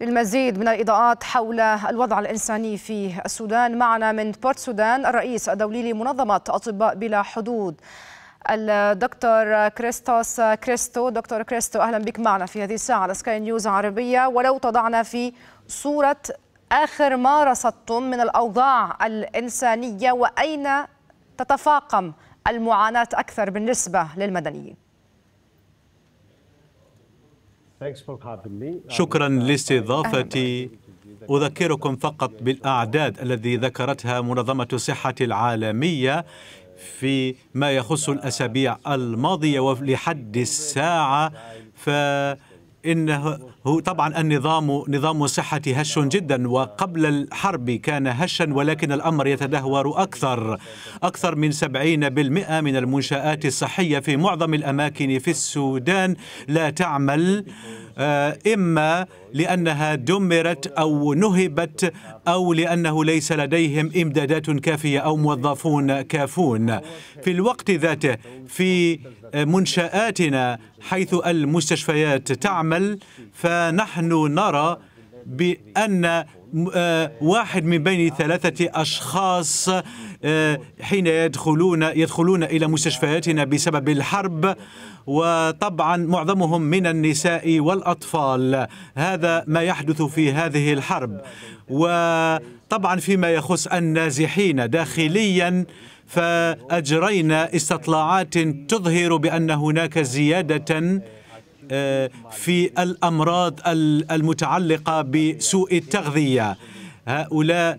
للمزيد من الإضاءات حول الوضع الإنساني في السودان معنا من بورت سودان الرئيس الدولي لمنظمة أطباء بلا حدود الدكتور كريستوس كريستو دكتور كريستو أهلا بك معنا في هذه الساعة على سكاي نيوز عربية ولو تضعنا في صورة آخر ما رصدتم من الأوضاع الإنسانية وأين تتفاقم المعاناة أكثر بالنسبة للمدنيين شكرا لاستضافتي أذكركم فقط بالأعداد الذي ذكرتها منظمة الصحة العالمية في ما يخص الأسابيع الماضية ولحد الساعة ف إنه هو طبعا النظام نظام الصحه هش جدا وقبل الحرب كان هشا ولكن الأمر يتدهور أكثر أكثر من 70% من المنشآت الصحية في معظم الأماكن في السودان لا تعمل آه، إما لأنها دمرت أو نهبت أو لأنه ليس لديهم إمدادات كافية أو موظفون كافون في الوقت ذاته في منشآتنا حيث المستشفيات تعمل فنحن نرى بأن آه، واحد من بين ثلاثة أشخاص آه، حين يدخلون يدخلون الى مستشفياتنا بسبب الحرب وطبعا معظمهم من النساء والاطفال هذا ما يحدث في هذه الحرب وطبعا فيما يخص النازحين داخليا فاجرينا استطلاعات تظهر بان هناك زياده آه، في الامراض المتعلقه بسوء التغذيه هؤلاء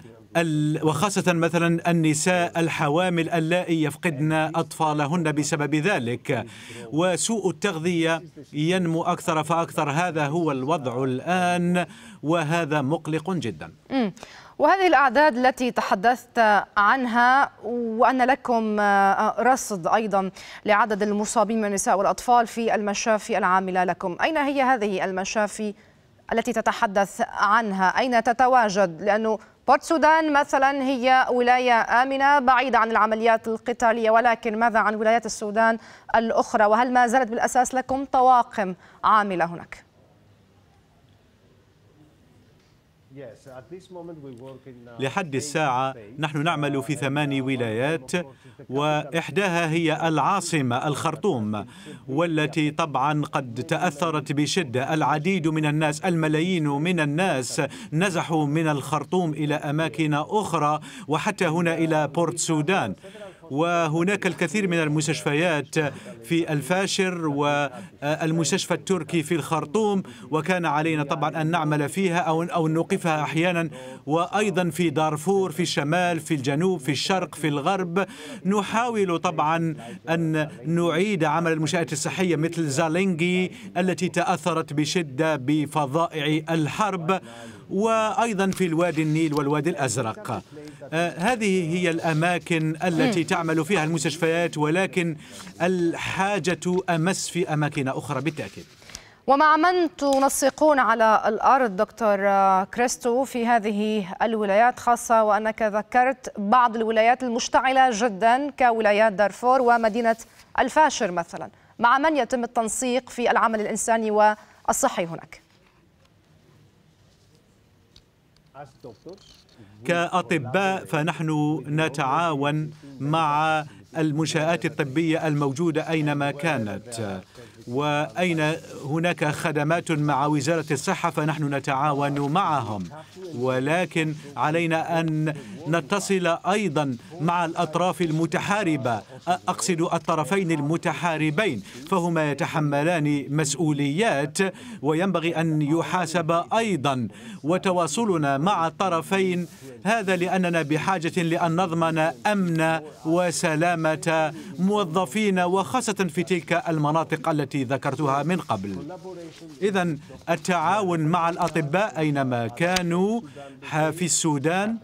وخاصة مثلا النساء الحوامل اللائي يفقدن أطفالهن بسبب ذلك وسوء التغذية ينمو أكثر فأكثر هذا هو الوضع الآن وهذا مقلق جدا وهذه الأعداد التي تحدثت عنها وأن لكم آه، آه، رصد أيضا لعدد المصابين من النساء والأطفال في المشافي العاملة لكم أين هي هذه المشافي التي تتحدث عنها أين تتواجد لأنه بورت سودان مثلا هي ولاية آمنة بعيدة عن العمليات القتالية ولكن ماذا عن ولايات السودان الأخرى وهل ما زالت بالأساس لكم طواقم عاملة هناك؟ Uh, لحد الساعة نحن نعمل في uh, ثماني ولايات وإحداها هي العاصمة الخرطوم والتي طبعا قد تأثرت بشدة العديد من الناس الملايين من الناس نزحوا من الخرطوم إلى أماكن أخرى وحتى هنا إلى بورت سودان وهناك الكثير من المستشفيات في الفاشر والمستشفى التركي في الخرطوم وكان علينا طبعا أن نعمل فيها أو أو نوقفها أحيانا وأيضا في دارفور في الشمال في الجنوب في الشرق في الغرب نحاول طبعا أن نعيد عمل المنشآت الصحية مثل زالينجي التي تأثرت بشدة بفظائع الحرب وأيضا في الوادي النيل والوادي الأزرق آه، هذه هي الأماكن التي تعمل فيها المستشفيات ولكن الحاجة أمس في أماكن أخرى بالتأكيد ومع من تنسقون على الأرض دكتور كريستو في هذه الولايات خاصة وأنك ذكرت بعض الولايات المشتعلة جدا كولايات دارفور ومدينة الفاشر مثلا مع من يتم التنسيق في العمل الإنساني والصحي هناك؟ كأطباء فنحن نتعاون مع المنشآت الطبية الموجودة أينما كانت وأين هناك خدمات مع وزارة الصحة فنحن نتعاون معهم ولكن علينا أن نتصل أيضا مع الأطراف المتحاربة أقصد الطرفين المتحاربين فهما يتحملان مسؤوليات وينبغي أن يحاسب أيضا وتواصلنا مع الطرفين هذا لأننا بحاجة لأن نضمن أمن وسلام ثمة موظفين وخاصة في تلك المناطق التي ذكرتها من قبل إذا التعاون مع الأطباء أينما كانوا في السودان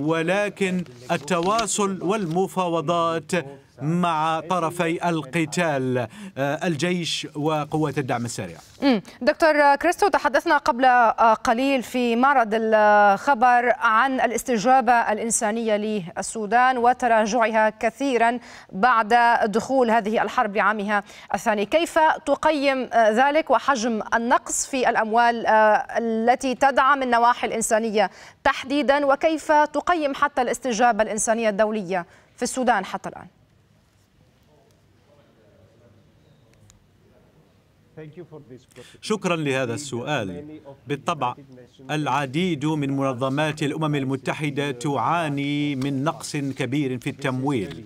ولكن التواصل والمفاوضات مع طرفي القتال آه، الجيش وقوات الدعم السريع دكتور كريستو تحدثنا قبل آه، قليل في معرض الخبر عن الاستجابة الإنسانية للسودان وتراجعها كثيرا بعد دخول هذه الحرب لعامها الثاني كيف تقيم آه، ذلك وحجم النقص في الأموال التي تدعم النواحي الإنسانية تحديدا وكيف تقيم حتى الاستجابة الإنسانية الدولية في السودان حتى الآن شكرا لهذا السؤال بالطبع العديد من منظمات الأمم المتحدة تعاني من نقص كبير في التمويل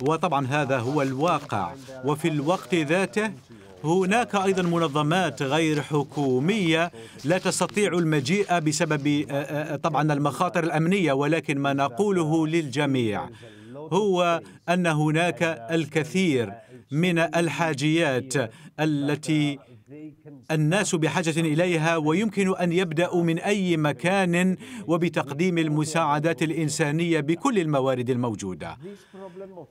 وطبعا هذا هو الواقع وفي الوقت ذاته هناك أيضا منظمات غير حكومية لا تستطيع المجيء بسبب طبعا المخاطر الأمنية ولكن ما نقوله للجميع هو ان هناك الكثير من الحاجيات التي الناس بحاجة إليها ويمكن أن يبدأوا من أي مكان وبتقديم المساعدات الإنسانية بكل الموارد الموجودة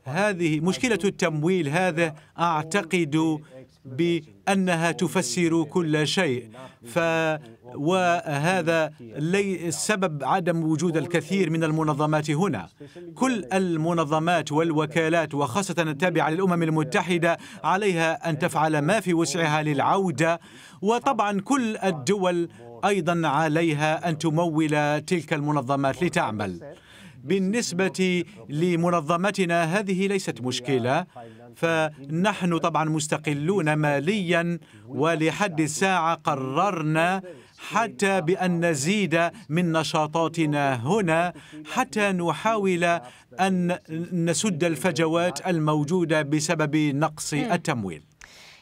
هذه مشكلة التمويل هذا أعتقد بأنها تفسر كل شيء ف وهذا لي سبب عدم وجود الكثير من المنظمات هنا كل المنظمات والوكالات وخاصة التابعة للأمم المتحدة عليها أن تفعل ما في وسعها للعون الجودة وطبعا كل الدول أيضا عليها أن تمول تلك المنظمات لتعمل بالنسبة لمنظمتنا هذه ليست مشكلة فنحن طبعا مستقلون ماليا ولحد الساعة قررنا حتى بأن نزيد من نشاطاتنا هنا حتى نحاول أن نسد الفجوات الموجودة بسبب نقص التمويل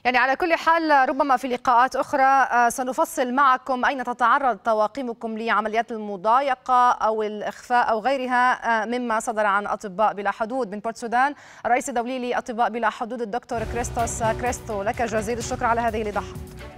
يعني على كل حال ربما في لقاءات أخرى آه، سنفصل معكم أين تتعرض طواقمكم لعمليات المضايقة أو الإخفاء أو غيرها آه، مما صدر عن أطباء بلا حدود من بورت سودان الرئيس الدولي لأطباء بلا حدود الدكتور كريستوس كريستو لك جزيل الشكر على هذه الاضاحه